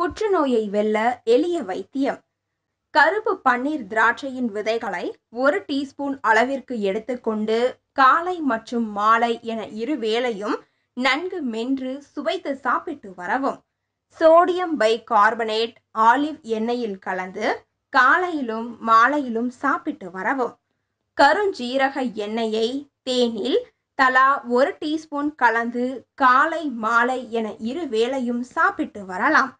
புற்றுநோயை வெல்ல எளிய வைத்தியம் கருப்பு பன்னீர் திராட்சையின் விதைகளை ஒரு டீஸ்பூன் அளவிற்கு எடுத்துக்கொண்டு காலை மற்றும் மாலை என இரு வேளையும் நன்கு மென்று சுவைத்து சாப்பிட்டு வரவும் சோடியம் பை கார்பனேட் ஆலிவ் எண்ணெயில் கலந்து காலையிலும் மாலையிலும் சாப்பிட்டு வரவும் கருஞ்சீரக எண்ணெயை தேனில் தலா ஒரு டீஸ்பூன் கலந்து காலை மாலை என இரு வேளையும் சாப்பிட்டு வரலாம்